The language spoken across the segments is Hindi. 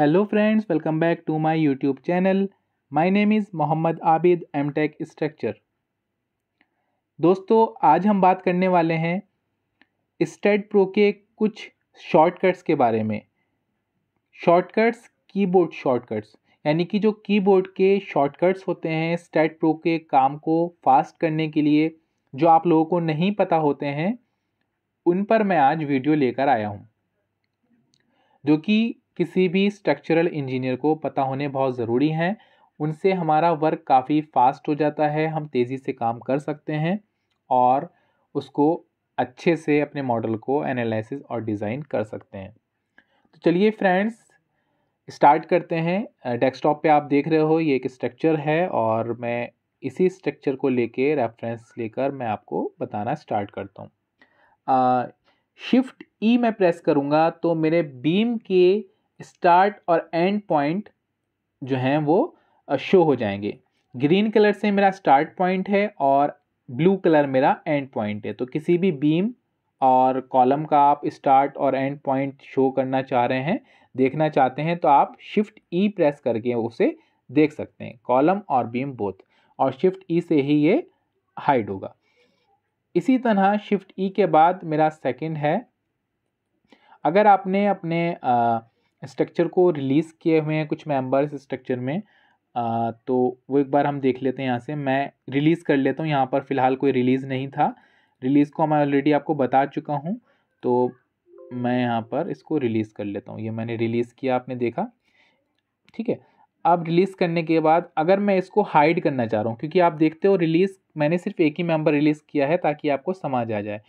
hello friends welcome back to my YouTube channel my name is Mohammad Abid M tech structure दोस्तों आज हम बात करने वाले हैं स्टेड प्रो के कुछ शॉर्टकट्स के बारे में शॉर्टकट्स कीबोर्ड शॉर्टकट्स यानी कि जो कीबोर्ड के शॉर्टकट्स होते हैं स्टेट प्रो के काम को फास्ट करने के लिए जो आप लोगों को नहीं पता होते हैं उन पर मैं आज वीडियो लेकर आया हूँ जो कि किसी भी स्ट्रक्चरल इंजीनियर को पता होने बहुत ज़रूरी हैं उनसे हमारा वर्क काफ़ी फास्ट हो जाता है हम तेज़ी से काम कर सकते हैं और उसको अच्छे से अपने मॉडल को एनालिसिस और डिज़ाइन कर सकते हैं तो चलिए फ्रेंड्स स्टार्ट करते हैं डेस्कटॉप पे आप देख रहे हो ये एक स्ट्रक्चर है और मैं इसी स्ट्रक्चर को लेके रेफरेंस लेकर मैं आपको बताना स्टार्ट करता हूँ शिफ्ट ई e मैं प्रेस करूँगा तो मेरे बीम के स्टार्ट और एंड पॉइंट जो हैं वो शो हो जाएंगे ग्रीन कलर से मेरा स्टार्ट पॉइंट है और ब्लू कलर मेरा एंड पॉइंट है तो किसी भी बीम और कॉलम का आप स्टार्ट और एंड पॉइंट शो करना चाह रहे हैं देखना चाहते हैं तो आप शिफ्ट ई प्रेस करके उसे देख सकते हैं कॉलम और बीम बोथ और शिफ्ट ई e से ही ये हाइड होगा इसी तरह शिफ्ट ई e के बाद मेरा सेकंड है अगर आपने अपने आ, स्ट्रक्चर को रिलीज़ किए हुए हैं कुछ मेंबर्स स्ट्रक्चर में आ, तो वो एक बार हम देख लेते हैं यहाँ से मैं रिलीज़ कर लेता हूँ यहाँ पर फ़िलहाल कोई रिलीज़ नहीं था रिलीज़ को मैं ऑलरेडी आपको बता चुका हूँ तो मैं यहाँ पर इसको रिलीज़ कर लेता हूँ ये मैंने रिलीज़ किया आपने देखा ठीक है अब रिलीज़ करने के बाद अगर मैं इसको हाइड करना चाह रहा हूँ क्योंकि आप देखते हो रिलीज़ मैंने सिर्फ एक ही मेंबर रिलीज़ किया है ताकि आपको समझ आ जाए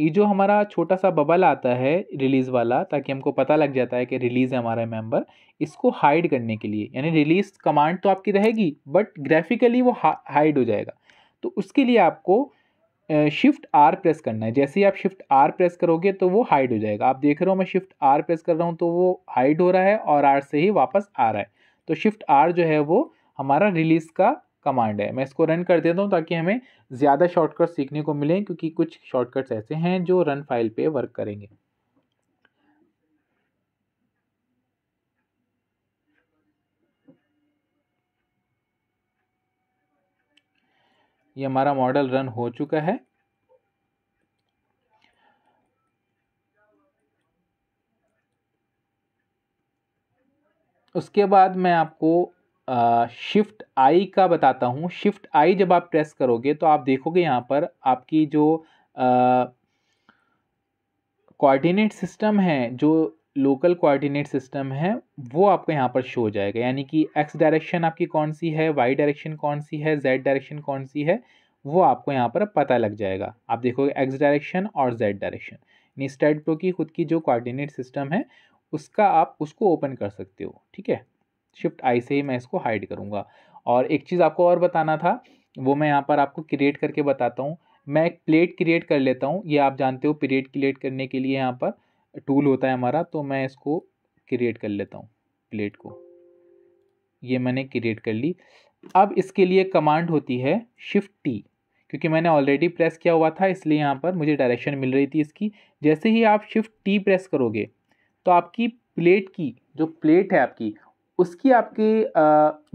ये जो हमारा छोटा सा बबल आता है रिलीज़ वाला ताकि हमको पता लग जाता है कि रिलीज़ है हमारा मेम्बर इसको हाइड करने के लिए यानी रिलीज़ कमांड तो आपकी रहेगी बट ग्राफिकली वो हाइड हो जाएगा तो उसके लिए आपको शिफ्ट आर प्रेस करना है जैसे ही आप शिफ्ट आर प्रेस करोगे तो वो हाइड हो जाएगा आप देख रहे हो मैं शिफ्ट आर प्रेस कर रहा हूँ तो वो हाइड हो रहा है और आर से ही वापस आ रहा है तो शिफ्ट आर जो है वो हमारा रिलीज़ का कमांड है मैं इसको रन कर देता हूँ ताकि हमें ज़्यादा शॉर्टकट सीखने को मिले क्योंकि कुछ शॉर्टकट्स ऐसे हैं जो रन फाइल पे वर्क करेंगे ये हमारा मॉडल रन हो चुका है उसके बाद मैं आपको शिफ्ट आई का बताता हूँ शिफ्ट आई जब आप प्रेस करोगे तो आप देखोगे यहाँ पर आपकी जो कोऑर्डिनेट सिस्टम है जो लोकल कोऑर्डिनेट सिस्टम है वो आपको यहाँ पर शो हो जाएगा यानी कि एक्स डायरेक्शन आपकी कौन सी है वाई डायरेक्शन कौन सी है जेड डायरेक्शन कौन सी है वो आपको यहाँ पर पता लग जाएगा आप देखोगे एक्स डायरेक्शन और जेड डायरेक्शन यानी स्टेड प्रो की खुद की जो कोऑर्डिनेट सिस्टम है उसका आप उसको ओपन कर सकते हो ठीक है शिफ्ट आई से ही मैं इसको हाइड करूँगा और एक चीज़ आपको और बताना था वो मैं यहाँ पर आपको क्रिएट करके बताता हूँ मैं एक प्लेट क्रिएट कर लेता हूँ ये आप जानते हो प्लेट क्रिएट करने के लिए यहाँ पर टूल होता है हमारा तो मैं इसको क्रिएट कर लेता हूँ प्लेट को ये मैंने क्रिएट कर ली अब इसके लिए कमांड होती है शिफ्ट टी क्योंकि मैंने ऑलरेडी प्रेस किया हुआ था इसलिए यहाँ पर मुझे डायरेक्शन मिल रही थी इसकी जैसे ही आप शिफ्ट टी प्रेस करोगे तो आपकी प्लेट की जो प्लेट है आपकी उसकी आपकी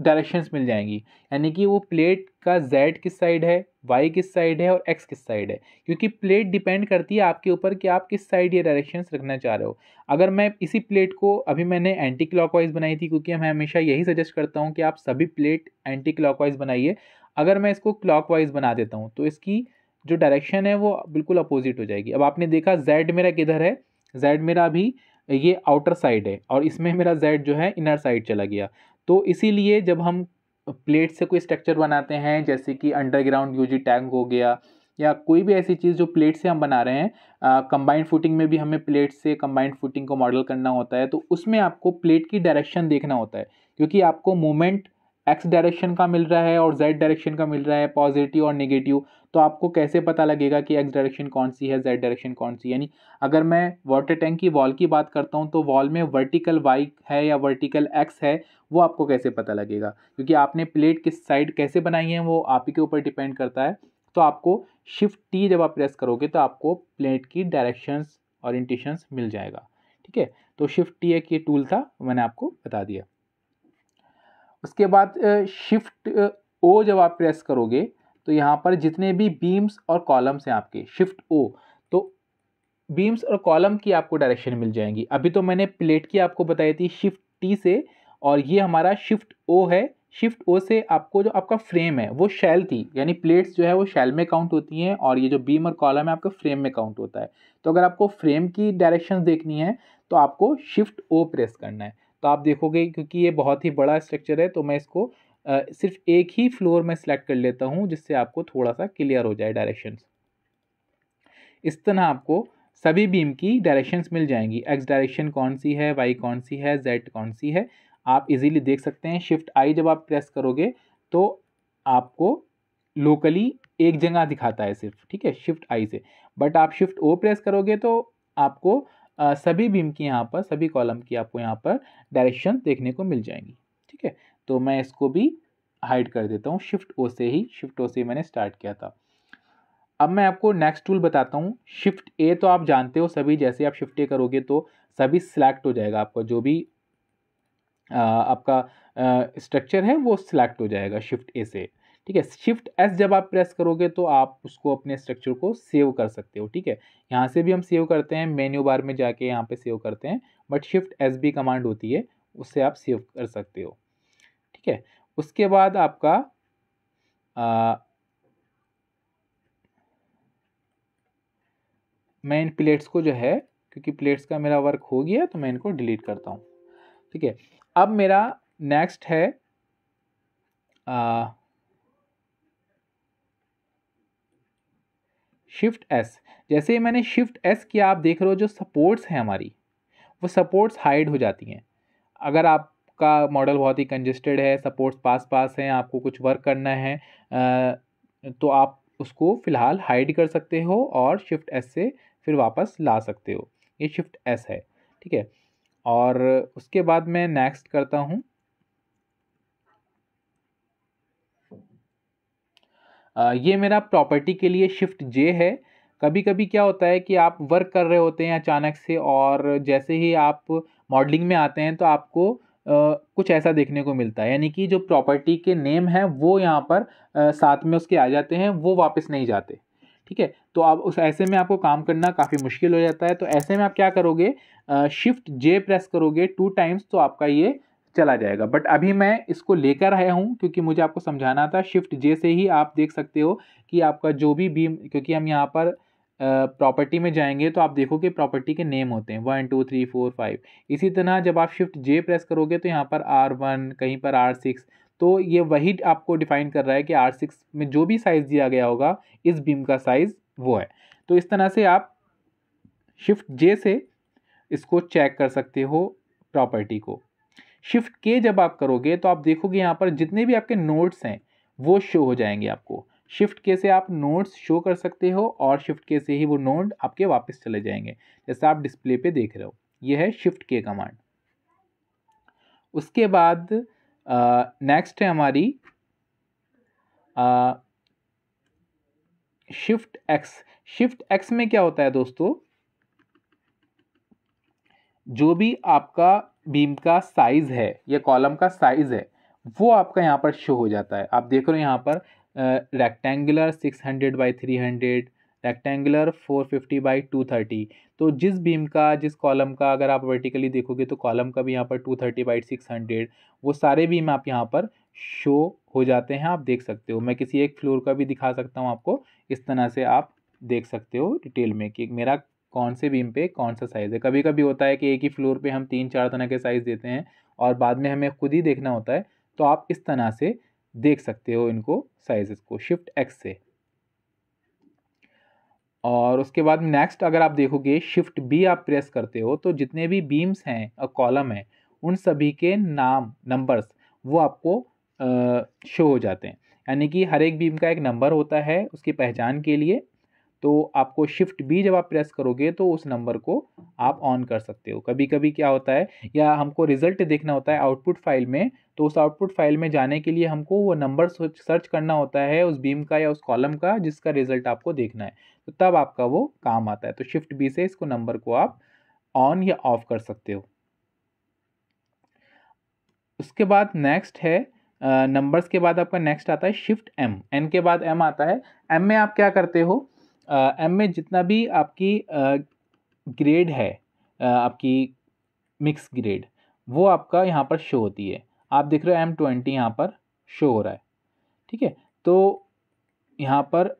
डायरेक्शंस मिल जाएंगी यानी कि वो प्लेट का जेड किस साइड है वाई किस साइड है और एक्स किस साइड है क्योंकि प्लेट डिपेंड करती है आपके ऊपर कि आप किस साइड ये डायरेक्शंस रखना चाह रहे हो अगर मैं इसी प्लेट को अभी मैंने एंटी क्लॉकवाइज बनाई थी क्योंकि मैं हमेशा यही सजेस्ट करता हूँ कि आप सभी प्लेट एंटी क्लॉकवाइज बनाइए अगर मैं इसको क्लॉक बना देता हूँ तो इसकी जो डायरेक्शन है वो बिल्कुल अपोजिट हो जाएगी अब आपने देखा जेड मेरा किधर है जेड मेरा अभी ये आउटर साइड है और इसमें मेरा जेड जो है इनर साइड चला गया तो इसीलिए जब हम प्लेट से कोई स्ट्रक्चर बनाते हैं जैसे कि अंडरग्राउंड यूजी टैंक हो गया या कोई भी ऐसी चीज़ जो प्लेट से हम बना रहे हैं कंबाइंड फुटिंग में भी हमें प्लेट से कंबाइंड फुटिंग को मॉडल करना होता है तो उसमें आपको प्लेट की डायरेक्शन देखना होता है क्योंकि आपको मोमेंट एक्स डायरेक्शन का मिल रहा है और जेड डायरेक्शन का मिल रहा है पॉजिटिव और निगेटिव तो आपको कैसे पता लगेगा कि एक्स डायरेक्शन कौन सी है जेड डायरेक्शन कौन सी यानी अगर मैं वाटर टैंक की वॉल की बात करता हूँ तो वॉल में वर्टिकल वाई है या वर्टिकल एक्स है वो आपको कैसे पता लगेगा क्योंकि आपने प्लेट किस साइड कैसे बनाई है वो आप ही के ऊपर डिपेंड करता है तो आपको शिफ्ट टी जब आप प्रेस करोगे तो आपको प्लेट की डायरेक्शंस और मिल जाएगा ठीक है तो शिफ्ट टी एक ये टूल था मैंने आपको बता दिया उसके बाद शिफ्ट ओ जब आप प्रेस करोगे तो यहाँ पर जितने भी बीम्स और कॉलम्स हैं आपके शिफ्ट ओ तो बीम्स और कॉलम की आपको डायरेक्शन मिल जाएंगी अभी तो मैंने प्लेट की आपको बताई थी शिफ्ट टी से और ये हमारा शिफ्ट ओ है शिफ्ट ओ से आपको जो आपका फ्रेम है वो शैल थी यानी प्लेट्स जो है वो शैल में काउंट होती हैं और ये जो बीम और कॉलम है आपका फ्रेम में काउंट होता है तो अगर आपको फ्रेम की डायरेक्शन देखनी है तो आपको शिफ्ट ओ प्रेस करना है तो आप देखोगे क्योंकि ये बहुत ही बड़ा स्ट्रक्चर है तो मैं इसको सिर्फ एक ही फ्लोर में सेलेक्ट कर लेता हूँ जिससे आपको थोड़ा सा क्लियर हो जाए डायरेक्शंस इस तरह आपको सभी बीम की डायरेक्शंस मिल जाएंगी एक्स डायरेक्शन कौन सी है वाई कौन सी है जेड कौन सी है आप इजीली देख सकते हैं शिफ्ट आई जब आप प्रेस करोगे तो आपको लोकली एक जगह दिखाता है सिर्फ ठीक है शिफ्ट आई से बट आप शिफ्ट ओ प्रेस करोगे तो आपको सभी बीम की यहाँ पर सभी कॉलम की आपको यहाँ पर डायरेक्शन देखने को मिल जाएंगी ठीक है तो मैं इसको भी हाइड कर देता हूँ शिफ्ट ओ से ही शिफ्ट ओ से मैंने स्टार्ट किया था अब मैं आपको नेक्स्ट टूल बताता हूँ शिफ्ट ए तो आप जानते हो सभी जैसे आप शिफ्ट ए करोगे तो सभी सिलेक्ट हो जाएगा आपका जो भी आ, आपका स्ट्रक्चर है वो सिलेक्ट हो जाएगा शिफ्ट ए से ठीक है शिफ्ट एस जब आप प्रेस करोगे तो आप उसको अपने स्ट्रक्चर को सेव कर सकते हो ठीक है यहाँ से भी हम सेव करते हैं मेन्यू बार में जाके यहाँ पे सेव करते हैं बट शिफ्ट एस भी कमांड होती है उससे आप सेव कर सकते हो ठीक है उसके बाद आपका आ, मैं इन प्लेट्स को जो है क्योंकि प्लेट्स का मेरा वर्क हो गया तो मैं इनको डिलीट करता हूँ ठीक है अब मेरा नेक्स्ट है आ, शिफ्ट एस जैसे ही मैंने शिफ्ट एस किया आप देख रहे हो जो सपोर्ट्स हैं हमारी वो सपोर्ट्स हाइड हो जाती हैं अगर आपका मॉडल बहुत ही कंजेस्टेड है सपोर्ट्स पास पास हैं आपको कुछ वर्क करना है तो आप उसको फ़िलहाल हाइड कर सकते हो और शिफ्ट एस से फिर वापस ला सकते हो ये शिफ्ट एस है ठीक है और उसके बाद मैं नेक्स्ट करता हूँ ये मेरा प्रॉपर्टी के लिए शिफ्ट जे है कभी कभी क्या होता है कि आप वर्क कर रहे होते हैं अचानक से और जैसे ही आप मॉडलिंग में आते हैं तो आपको आ, कुछ ऐसा देखने को मिलता है यानी कि जो प्रॉपर्टी के नेम हैं वो यहाँ पर आ, साथ में उसके आ जाते हैं वो वापस नहीं जाते ठीक है तो आप उस ऐसे में आपको काम करना काफ़ी मुश्किल हो जाता है तो ऐसे में आप क्या करोगे शिफ्ट जे प्रेस करोगे टू टाइम्स तो आपका ये चला जाएगा बट अभी मैं इसको लेकर आया हूँ क्योंकि मुझे आपको समझाना था शिफ्ट जे से ही आप देख सकते हो कि आपका जो भी बीम क्योंकि हम यहाँ पर प्रॉपर्टी में जाएंगे तो आप देखो कि प्रॉपर्टी के नेम होते हैं one two three four five इसी तरह जब आप शिफ्ट जे प्रेस करोगे तो यहाँ पर आर वन कहीं पर आर सिक्स तो ये वही आपको डिफाइन कर रहा है कि आर सिक्स में जो भी साइज़ दिया गया होगा इस बीम का साइज़ वो है तो इस तरह से आप शिफ्ट जे से इसको चेक कर सकते हो प्रॉपर्टी को शिफ्ट के जब आप करोगे तो आप देखोगे यहाँ पर जितने भी आपके नोट्स हैं वो शो हो जाएंगे आपको शिफ्ट के से आप नोट्स शो कर सकते हो और शिफ्ट के से ही वो नोट आपके वापस चले जाएंगे जैसा आप डिस्प्ले पे देख रहे हो ये है शिफ्ट के कमांड उसके बाद नेक्स्ट है हमारी शिफ्ट एक्स शिफ्ट एक्स में क्या होता है दोस्तों जो भी आपका बीम का साइज़ है या कॉलम का साइज़ है वो आपका यहाँ पर शो हो जाता है आप देख रहे हो यहाँ पर rectangular six hundred by three hundred rectangular four fifty by two thirty तो जिस बीम का जिस कॉलम का अगर आप वर्टिकली देखोगे तो कॉलम का भी यहाँ पर two thirty by six hundred वो सारे बीम आप यहाँ पर शो हो जाते हैं आप देख सकते हो मैं किसी एक फ्लोर का भी दिखा सकता हूँ आपको इस तरह से आप देख सकते हो डिटेल में कि मेरा कौन से बीम पे कौन सा साइज़ है कभी कभी होता है कि एक ही फ्लोर पे हम तीन चार तरह के साइज़ देते हैं और बाद में हमें खुद ही देखना होता है तो आप इस तरह से देख सकते हो इनको साइजेस को शिफ्ट एक्स से और उसके बाद नेक्स्ट अगर आप देखोगे शिफ्ट बी आप प्रेस करते हो तो जितने भी बीम्स हैं और कॉलम हैं उन सभी के नाम नंबर्स वो आपको शो हो जाते हैं यानी कि हर एक बीम का एक नंबर होता है उसकी पहचान के लिए तो आपको शिफ्ट बी जब आप प्रेस करोगे तो उस नंबर को आप ऑन कर सकते हो कभी कभी क्या होता है या हमको रिजल्ट देखना होता है आउटपुट फाइल में तो उस आउटपुट फाइल में जाने के लिए हमको वो नंबर सर्च करना होता है उस बीम का या उस कॉलम का जिसका रिजल्ट आपको देखना है तो तब आपका वो काम आता है तो शिफ्ट बी से इसको नंबर को आप ऑन या ऑफ कर सकते हो उसके बाद नेक्स्ट है नंबर्स के बाद आपका नेक्स्ट आता है शिफ्ट एम एन के बाद एम आता है एम में आप क्या करते हो एम में जितना भी आपकी ग्रेड है आपकी मिक्स ग्रेड वो आपका यहाँ पर शो होती है आप देख रहे हो एम ट्वेंटी यहाँ पर शो हो रहा है ठीक है तो यहाँ पर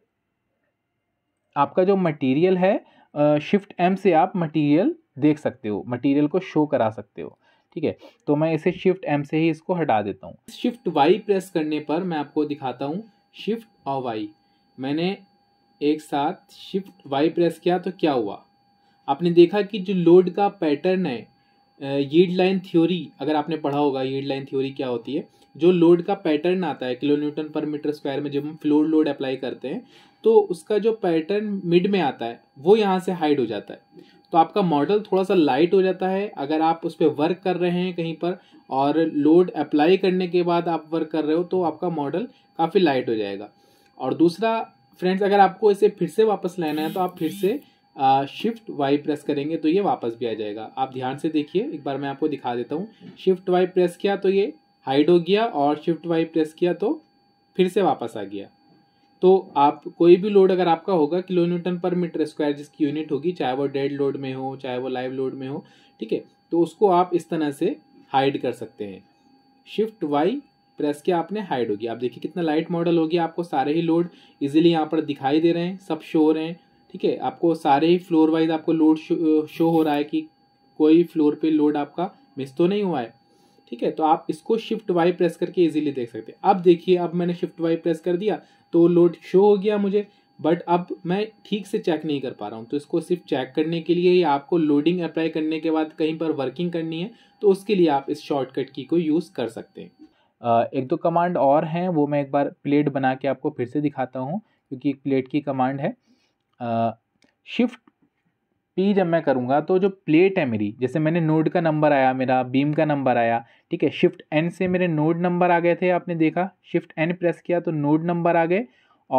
आपका जो मटेरियल है शिफ्ट एम से आप मटेरियल देख सकते हो मटेरियल को शो करा सकते हो ठीक है तो मैं इसे शिफ्ट एम से ही इसको हटा देता हूँ शिफ्ट वाई प्रेस करने पर मैं आपको दिखाता हूँ शिफ्ट और वाई मैंने एक साथ शिफ्ट वाई प्रेस किया तो क्या हुआ आपने देखा कि जो लोड का पैटर्न है यीड लाइन थ्योरी अगर आपने पढ़ा होगा यीड लाइन थ्योरी क्या होती है जो लोड का पैटर्न आता है kilo newton per metre square में जब हम फ्लोर लोड अप्लाई करते हैं तो उसका जो पैटर्न मिड में आता है वो यहाँ से हाइड हो जाता है तो आपका मॉडल थोड़ा सा लाइट हो जाता है अगर आप उस पर वर्क कर रहे हैं कहीं पर और लोड अप्लाई करने के बाद आप वर्क कर रहे हो तो आपका मॉडल काफ़ी लाइट हो जाएगा और दूसरा फ्रेंड्स अगर आपको इसे फिर से वापस लेना है तो आप फिर से शिफ्ट वाई प्रेस करेंगे तो ये वापस भी आ जाएगा आप ध्यान से देखिए एक बार मैं आपको दिखा देता हूँ शिफ्ट वाई प्रेस किया तो ये हाइड हो गया और शिफ्ट वाई प्रेस किया तो फिर से वापस आ गया तो आप कोई भी लोड अगर आपका होगा kilo newton per metre square जिसकी यूनिट होगी चाहे वो डेड लोड में हो चाहे वो लाइव लोड में हो ठीक है तो उसको आप इस तरह से हाइड कर सकते हैं शिफ्ट वाई प्रेस किया आपने हाइड होगी आप देखिए कितना लाइट मॉडल हो गया आपको सारे ही लोड इजीली यहाँ पर दिखाई दे रहे हैं सब शो हो रहे हैं ठीक है आपको सारे ही फ्लोर वाइज आपको लोड शो, शो हो रहा है कि कोई फ्लोर पे लोड आपका मिस तो नहीं हुआ है ठीक है तो आप इसको शिफ्ट वाई प्रेस करके इजीली देख सकते हैं अब देखिए अब मैंने शिफ्ट वाई प्रेस कर दिया तो लोड शो हो गया मुझे बट अब मैं ठीक से चेक नहीं कर पा रहा हूँ तो इसको सिर्फ चेक करने के लिए या आपको लोडिंग अप्लाई करने के बाद कहीं पर वर्किंग करनी है तो उसके लिए आप इस शॉर्टकट की को यूज़ कर सकते हैं एक दो कमांड और हैं वो मैं एक बार प्लेट बना के आपको फिर से दिखाता हूँ क्योंकि एक प्लेट की कमांड है शिफ्ट पी जब मैं करूँगा तो जो प्लेट है मेरी जैसे मैंने नोड का नंबर आया मेरा बीम का नंबर आया ठीक है शिफ्ट एन से मेरे नोड नंबर आ गए थे आपने देखा शिफ्ट एन प्रेस किया तो नोड नंबर आ गए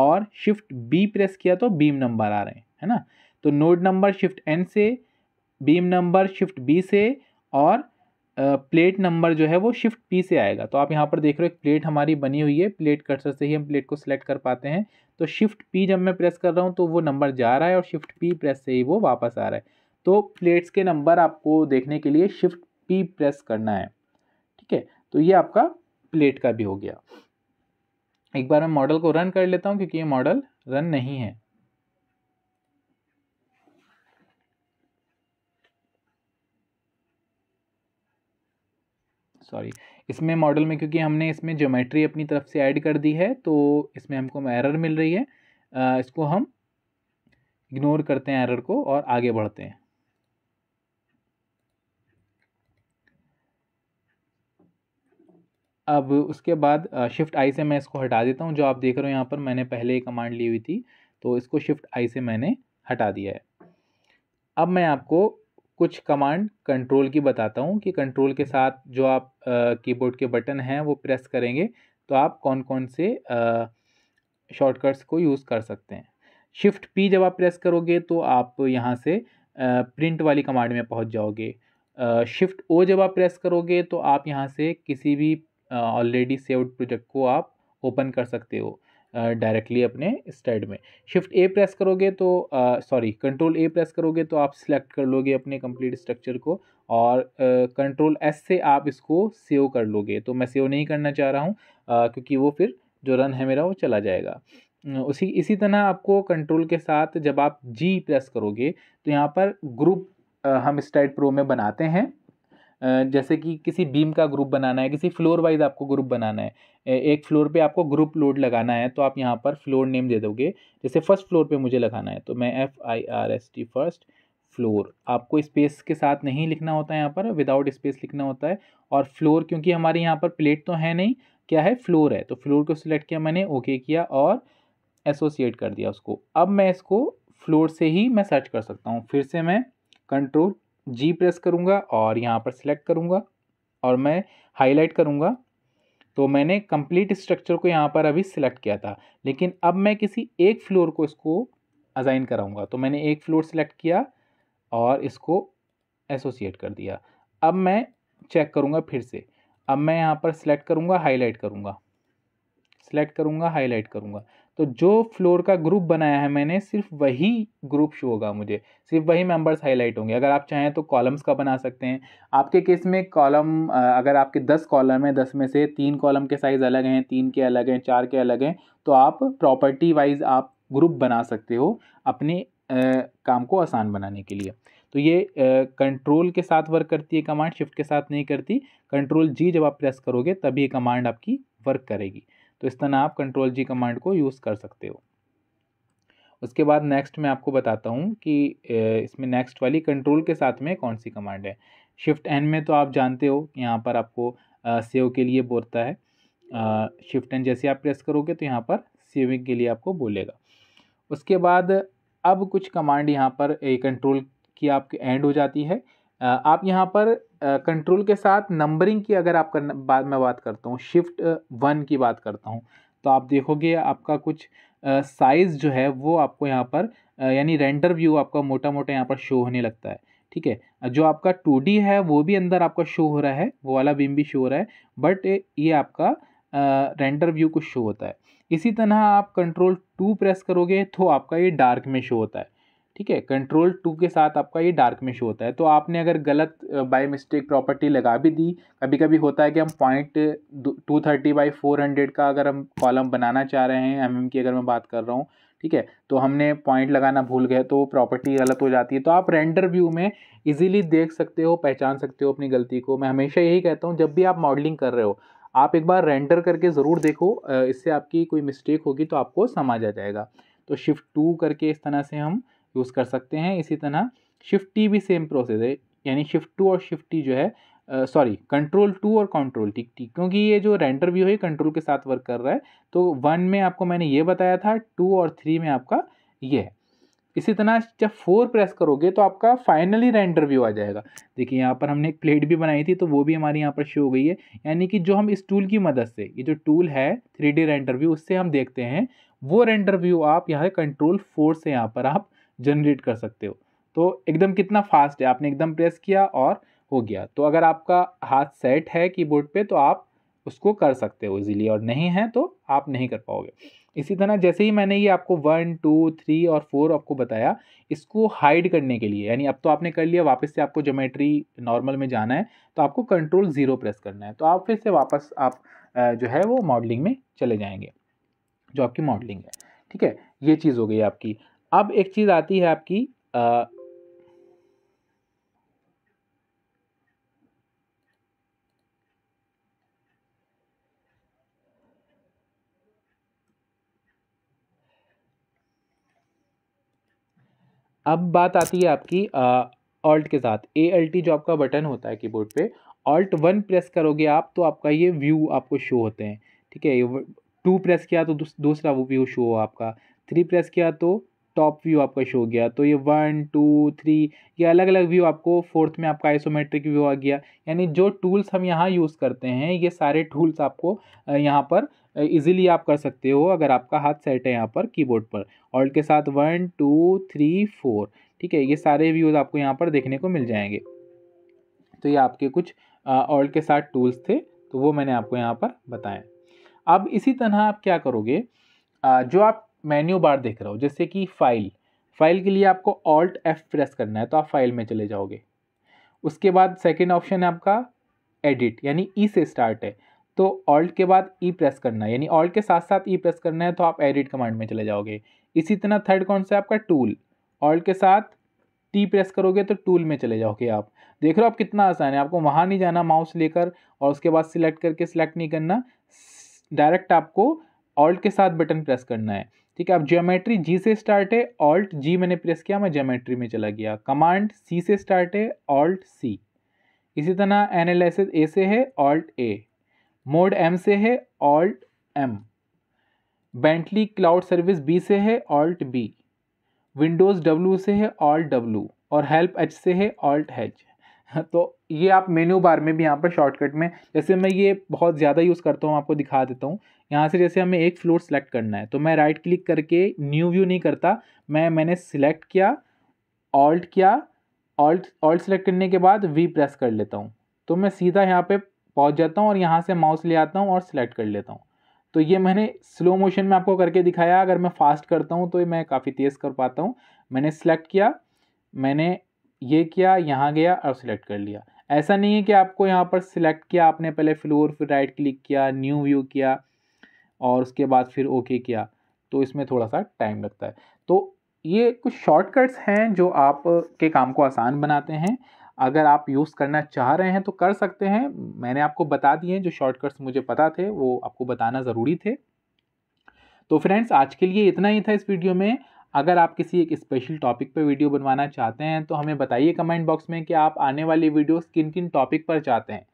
और शिफ्ट बी प्रेस किया तो बीम नंबर आ रहे हैं है ना तो नोड नंबर शिफ्ट एन से बीम नंबर शिफ्ट बी से और प्लेट नंबर जो है वो शिफ्ट पी से आएगा तो आप यहाँ पर देख रहे हो एक प्लेट हमारी बनी हुई है प्लेट कर्सर से ही हम प्लेट को सिलेक्ट कर पाते हैं तो शिफ्ट पी जब मैं प्रेस कर रहा हूँ तो वो नंबर जा रहा है और शिफ्ट पी प्रेस से ही वो वापस आ रहा है तो प्लेट्स के नंबर आपको देखने के लिए शिफ्ट पी प्रेस करना है ठीक है तो ये आपका प्लेट का भी हो गया एक बार मैं मॉडल को रन कर लेता हूँ क्योंकि ये मॉडल रन नहीं है सॉरी इसमें मॉडल में क्योंकि हमने इसमें ज्योमेट्री अपनी तरफ से ऐड कर दी है तो इसमें हमको एरर मिल रही है आ, इसको हम इग्नोर करते हैं एरर को और आगे बढ़ते हैं अब उसके बाद शिफ्ट आई से मैं इसको हटा देता हूँ जो आप देख रहे हो यहाँ पर मैंने पहले कमांड ली हुई थी तो इसको शिफ्ट आई से मैंने हटा दिया है अब मैं आपको कुछ कमांड कंट्रोल की बताता हूँ कि कंट्रोल के साथ जो आप कीबोर्ड के बटन हैं वो प्रेस करेंगे तो आप कौन कौन से शॉर्टकट्स को यूज़ कर सकते हैं शिफ्ट पी जब आप प्रेस करोगे तो आप यहाँ से प्रिंट वाली कमांड में पहुँच जाओगे शिफ्ट ओ जब आप प्रेस करोगे तो आप यहाँ से किसी भी ऑलरेडी सेव्ड प्रोजेक्ट को आप ओपन कर सकते हो डायरेक्टली अपने स्टेड में शिफ्ट ए प्रेस करोगे तो सॉरी कंट्रोल ए प्रेस करोगे तो आप सिलेक्ट कर लोगे अपने कंप्लीट स्ट्रक्चर को और कंट्रोल एस से आप इसको सेव कर लोगे तो मैं सेव नहीं करना चाह रहा हूँ क्योंकि वो फिर जो रन है मेरा वो चला जाएगा उसी इसी तरह आपको कंट्रोल के साथ जब आप जी प्रेस करोगे तो यहाँ पर ग्रुप हम स्टाइड प्रो में बनाते हैं जैसे कि किसी बीम का ग्रुप बनाना है किसी फ्लोर वाइज आपको ग्रुप बनाना है एक फ्लोर पे आपको ग्रुप लोड लगाना है तो आप यहाँ पर फ्लोर नेम दे दोगे जैसे फर्स्ट फ्लोर पे मुझे लगाना है तो मैं F I R S T first floor आपको स्पेस के साथ नहीं लिखना होता है यहाँ पर विदाउट स्पेस लिखना होता है और फ्लोर क्योंकि हमारे यहाँ पर प्लेट तो है नहीं क्या है फ्लोर है तो फ्लोर को सिलेक्ट किया मैंने ओके किया और एसोसिएट कर दिया उसको अब मैं इसको फ्लोर से ही मैं सर्च कर सकता हूँ फिर से मैं कंट्रोल जी प्रेस करूँगा और यहाँ पर सिलेक्ट करूँगा और मैं हाईलाइट करूँगा तो मैंने कंप्लीट स्ट्रक्चर को यहाँ पर अभी सिलेक्ट किया था लेकिन अब मैं किसी एक फ्लोर को इसको अजाइन कराऊँगा तो मैंने एक फ्लोर सेलेक्ट किया और इसको एसोसिएट कर दिया अब मैं चेक करूँगा फिर से अब मैं यहाँ पर सिलेक्ट करूँगा हाईलाइट करूँगा सिलेक्ट करूँगा हाईलाइट करूँगा तो जो फ्लोर का ग्रुप बनाया है मैंने सिर्फ वही ग्रुप शो होगा मुझे सिर्फ वही मेंबर्स हाईलाइट होंगे अगर आप चाहें तो कॉलम्स का बना सकते हैं आपके केस में कॉलम अगर आपके दस कॉलम हैं दस में से तीन कॉलम के साइज़ अलग हैं तीन के अलग हैं चार के अलग हैं तो आप प्रॉपर्टी वाइज आप ग्रुप बना सकते हो अपने काम को आसान बनाने के लिए तो ये कंट्रोल के साथ वर्क करती है कमांड शिफ्ट के साथ नहीं करती कंट्रोल जी जब आप प्रेस करोगे तभी ये कमांड आपकी वर्क करेगी तो इस तरह आप कंट्रोल जी कमांड को यूज़ कर सकते हो उसके बाद नेक्स्ट मैं आपको बताता हूँ कि इसमें नेक्स्ट वाली कंट्रोल के साथ में कौन सी कमांड है शिफ्ट एन में तो आप जानते हो यहाँ पर आपको सेव के लिए बोलता है शिफ्ट एन जैसे आप प्रेस करोगे तो यहाँ पर सेविंग के लिए आपको बोलेगा उसके बाद अब कुछ कमांड यहाँ पर कंट्रोल की आपके एंड हो जाती है आप यहाँ पर कंट्रोल के साथ नंबरिंग की अगर आप करना बाद में बात करता हूँ शिफ्ट वन की बात करता हूँ तो आप देखोगे आपका कुछ साइज़ जो है वो आपको यहाँ पर यानी रेंडर व्यू आपका मोटा मोटा यहाँ पर शो होने लगता है ठीक है जो आपका टू है वो भी अंदर आपका शो हो रहा है वो वाला बीम भी शो हो रहा है बट ये आपका रेंडर व्यू कुछ शो होता है इसी तरह आप कंट्रोल टू प्रेस करोगे तो आपका ये डार्क में शो होता है ठीक है कंट्रोल टू के साथ आपका ये डार्क में शो होता है तो आपने अगर गलत बाय मिस्टेक प्रॉपर्टी लगा भी दी कभी कभी होता है कि हम point two thirty by four hundred का अगर हम कॉलम बनाना चाह रहे हैं एम की अगर मैं बात कर रहा हूँ ठीक है तो हमने पॉइंट लगाना भूल गए तो प्रॉपर्टी गलत हो जाती है तो आप रेंडर व्यू में इजीली देख सकते हो पहचान सकते हो अपनी गलती को मैं हमेशा यही कहता हूँ जब भी आप मॉडलिंग कर रहे हो आप एक बार रेंडर करके ज़रूर देखो इससे आपकी कोई मिस्टेक होगी तो आपको समझ आ जाएगा तो शिफ्ट टू करके इस तरह से हम यूज़ कर सकते हैं इसी तरह शिफ्ट टी भी सेम प्रोसेस है यानी शिफ्ट टू और शिफ्ट टी जो है सॉरी कंट्रोल टू और कंट्रोल टी टी क्योंकि ये जो रेंटर व्यू है कंट्रोल के साथ वर्क कर रहा है तो वन में आपको मैंने ये बताया था टू और थ्री में आपका ये है इसी तरह जब फोर प्रेस करोगे तो आपका फाइनली रेंडर व्यू आ जाएगा देखिए यहाँ पर हमने एक प्लेट भी बनाई थी तो वो भी हमारे यहाँ पर शो हो गई है यानी कि जो हम इस टूल की मदद से ये जो टूल है थ्री डी रेंडर व्यू उससे हम देखते हैं वो रेंडर व्यू आप यहाँ कंट्रोल फोर से यहाँ पर आप जनरेट कर सकते हो तो एकदम कितना फास्ट है आपने एकदम प्रेस किया और हो गया तो अगर आपका हाथ सेट है कीबोर्ड पे तो आप उसको कर सकते हो इजीली और नहीं है तो आप नहीं कर पाओगे इसी तरह जैसे ही मैंने ये आपको वन टू थ्री और फोर आपको बताया इसको हाइड करने के लिए यानी अब तो आपने कर लिया वापस से आपको जोमेट्री नॉर्मल में जाना है तो आपको कंट्रोल ज़ीरो प्रेस करना है तो आप फिर से वापस आप जो है वो मॉडलिंग में चले जाएंगे जो आपकी मॉडलिंग है ठीक है ये चीज़ हो गई आपकी अब एक चीज़ आती है आपकी आ, अब बात आती है आपकी ऑल्ट के साथ ए एल टी जो आपका बटन होता है कीबोर्ड पे ऑल्ट वन प्रेस करोगे आप तो आपका ये व्यू आपको शो होते हैं ठीक है टू प्रेस किया तो दूसरा वो व्यू शो हो आपका थ्री प्रेस किया तो टॉप व्यू आपका शो हो गया तो ये वन टू थ्री ये अलग अलग व्यू आपको फोर्थ में आपका आइसोमेट्रिक व्यू आ गया यानी जो टूल्स हम यहाँ यूज़ करते हैं ये सारे टूल्स आपको यहाँ पर इजीली आप कर सकते हो अगर आपका हाथ सेट है यहाँ पर कीबोर्ड पर ऑल्ट के साथ वन टू थ्री फोर ठीक है ये सारे व्यूज़ आपको यहाँ पर देखने को मिल जाएंगे तो ये आपके कुछ ऑल्ट के साथ टूल्स थे तो वो मैंने आपको यहाँ पर बताएं अब इसी तरह आप क्या करोगे जो आप मेन्यू बार देख रहे हो जैसे कि फाइल फाइल के लिए आपको ऑल्ट एफ प्रेस करना है तो आप फाइल में चले जाओगे उसके बाद सेकेंड ऑप्शन है आपका एडिट यानी ई e से स्टार्ट है तो ऑल्ट के बाद ई e प्रेस करना है यानी ऑल्ट के साथ साथ e ई प्रेस करना है तो आप एडिट कमांड में चले जाओगे इसी तरह थर्ड कौन सा है आपका टूल ऑल्ट के साथ टी प्रेस करोगे तो टूल में चले जाओगे आप देख रहे हो आप कितना आसान है आपको वहाँ नहीं जाना माउस लेकर और उसके बाद सिलेक्ट करके सिलेक्ट नहीं करना डायरेक्ट आपको ऑल्ट के साथ बटन प्रेस करना है ठीक है अब ज्योमेट्री जी से स्टार्ट है ऑल्ट जी मैंने प्रेस किया मैं ज्योमेट्री में चला गया कमांड सी से स्टार्ट है ऑल्ट सी इसी तरह एनालिसिस ए से है ऑल्ट ए मोड एम से है alt M Bentley cloud service B से है ऑल्ट बी विंडोज़ डब्लू से है ऑल्ट डब्लू और हेल्प एच से है ऑल्ट एच तो ये आप मेन्यू बार में भी यहाँ पर शॉर्टकट में जैसे मैं ये बहुत ज़्यादा यूज़ करता हूँ आपको दिखा देता हूँ यहाँ से जैसे हमें एक फ्लोर सेलेक्ट करना है तो मैं राइट क्लिक करके न्यू व्यू नहीं करता मैं मैंने सिलेक्ट किया ऑल्ट किया ऑल्ट ऑल्ट सेलेक्ट करने के बाद वी प्रेस कर लेता हूँ तो मैं सीधा यहाँ पे पहुँच जाता हूँ और यहाँ से माउस ले आता हूँ और सिलेक्ट कर लेता हूँ तो ये मैंने स्लो मोशन में आपको करके दिखाया अगर मैं फास्ट करता हूँ तो मैं काफ़ी तेज़ कर पाता हूँ मैंने सेलेक्ट किया मैंने ये किया यहाँ गया और सिलेक्ट कर लिया ऐसा नहीं है कि आपको यहाँ पर सिलेक्ट किया आपने पहले फ्लोर फिर राइट क्लिक किया न्यू व्यू किया और उसके बाद फिर ओके किया तो इसमें थोड़ा सा टाइम लगता है तो ये कुछ शॉर्टकट्स हैं जो आप के काम को आसान बनाते हैं अगर आप यूज़ करना चाह रहे हैं तो कर सकते हैं मैंने आपको बता दिए जो शॉर्टकट्स मुझे पता थे वो आपको बताना ज़रूरी थे तो फ्रेंड्स आज के लिए इतना ही था इस वीडियो में अगर आप किसी एक स्पेशल टॉपिक पर वीडियो बनवाना चाहते हैं तो हमें बताइए कमेंट बॉक्स में कि आप आने वाली वीडियोस किन किन टॉपिक पर चाहते हैं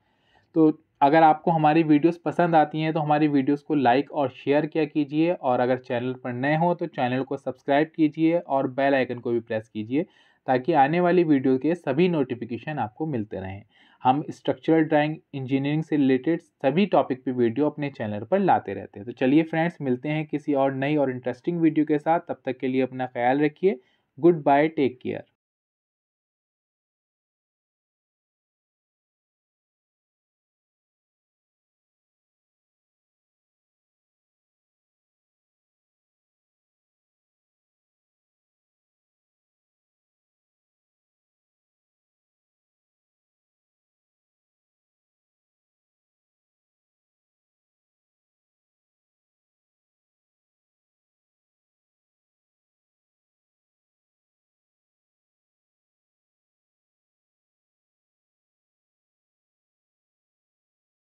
तो अगर आपको हमारी वीडियोस पसंद आती हैं तो हमारी वीडियोस को लाइक और शेयर किया कीजिए और अगर चैनल पर नए हो तो चैनल को सब्सक्राइब कीजिए और बेल आइकन को भी प्रेस कीजिए ताकि आने वाली वीडियो के सभी नोटिफिकेशन आपको मिलते रहें हम स्ट्रक्चरल ड्राइंग इंजीनियरिंग से रिलेटेड सभी टॉपिक पे वीडियो अपने चैनल पर लाते रहते हैं तो चलिए फ्रेंड्स मिलते हैं किसी और नई और इंटरेस्टिंग वीडियो के साथ तब तक के लिए अपना ख्याल रखिए गुड बाय टेक केयर